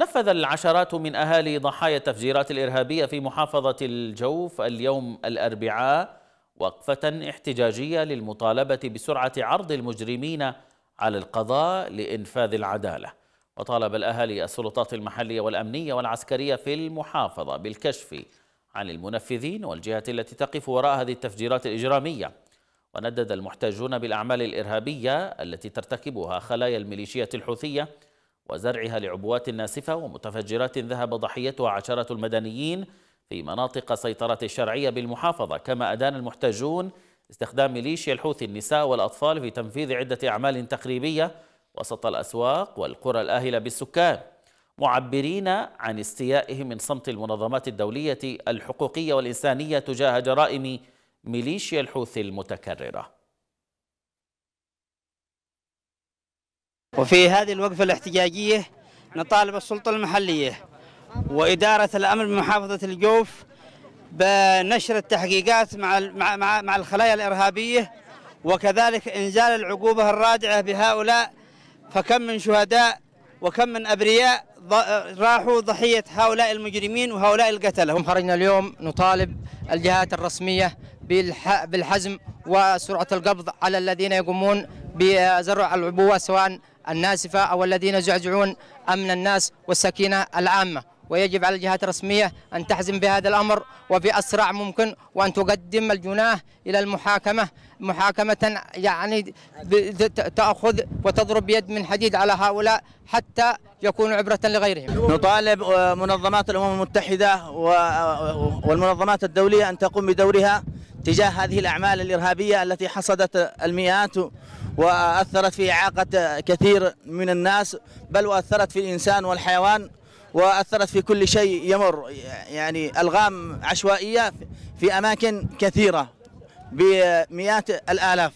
نفذ العشرات من أهالي ضحايا التفجيرات الإرهابية في محافظة الجوف اليوم الأربعاء وقفة احتجاجية للمطالبة بسرعة عرض المجرمين على القضاء لإنفاذ العدالة وطالب الأهالي السلطات المحلية والأمنية والعسكرية في المحافظة بالكشف عن المنفذين والجهات التي تقف وراء هذه التفجيرات الإجرامية وندد المحتجون بالأعمال الإرهابية التي ترتكبها خلايا الميليشيات الحوثية وزرعها لعبوات ناسفة ومتفجرات ذهب ضحيتها عشرة المدنيين في مناطق سيطرة الشرعية بالمحافظة كما أدان المحتجون استخدام ميليشيا الحوثي النساء والأطفال في تنفيذ عدة أعمال تخريبية وسط الأسواق والقرى الآهلة بالسكان معبرين عن استيائهم من صمت المنظمات الدولية الحقوقية والإنسانية تجاه جرائم ميليشيا الحوثي المتكررة وفي هذه الوقفة الاحتجاجية نطالب السلطة المحلية وإدارة الأمن بمحافظة الجوف بنشر التحقيقات مع مع مع الخلايا الإرهابية وكذلك إنزال العقوبة الرادعة بهؤلاء فكم من شهداء وكم من أبرياء راحوا ضحية هؤلاء المجرمين وهؤلاء القتلة هم خرجنا اليوم نطالب الجهات الرسمية بالحزم وسرعة القبض على الذين يقومون بزرع العبوة سواء الناسفة أو الذين يزعزعون أمن الناس والسكينة العامة ويجب على الجهات الرسمية أن تحزم بهذا الأمر وباسرع ممكن وأن تقدم الجناه إلى المحاكمة محاكمة يعني تأخذ وتضرب يد من حديد على هؤلاء حتى يكونوا عبرة لغيرهم نطالب آه، منظمات الأمم المتحدة آه، والمنظمات الدولية أن تقوم بدورها تجاه هذه الأعمال الإرهابية التي حصدت المئات وأثرت في إعاقة كثير من الناس بل وأثرت في الإنسان والحيوان وأثرت في كل شيء يمر يعني ألغام عشوائية في أماكن كثيرة بمئات الآلاف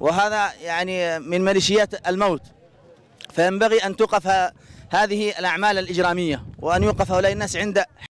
وهذا يعني من ميليشيات الموت فينبغي أن توقف هذه الأعمال الإجرامية وأن يوقف هؤلاء الناس عند